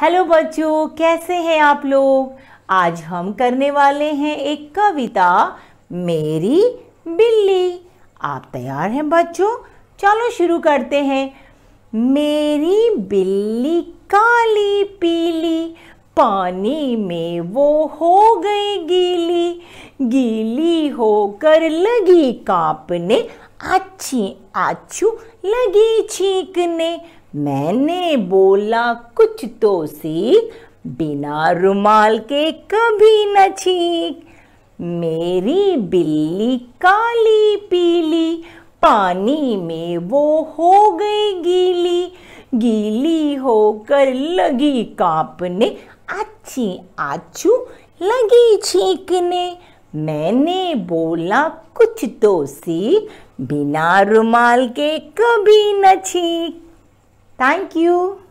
hello बच्चों कैसे हैं आप लोग आज हम करने वाले हैं एक कविता मेरी बिल्ली आप तैयार हैं बच्चों चलो शुरू करते हैं मेरी बिल्ली काली पीली पानी में वो हो गई गीली गीली होकर लगी कांपने अच्छी आछू लगी छींकने मैंने बोला कुछ तो सीख बिना रुमाल के कभी न छींक मेरी बिल्ली काली पीली पानी में वो हो गई गीली गीली होकर लगी कांपने अच्छी आछू लगी छींकने मैंने बोला कुछ तो सी बिना रुमाल के कभी न छी थैंक यू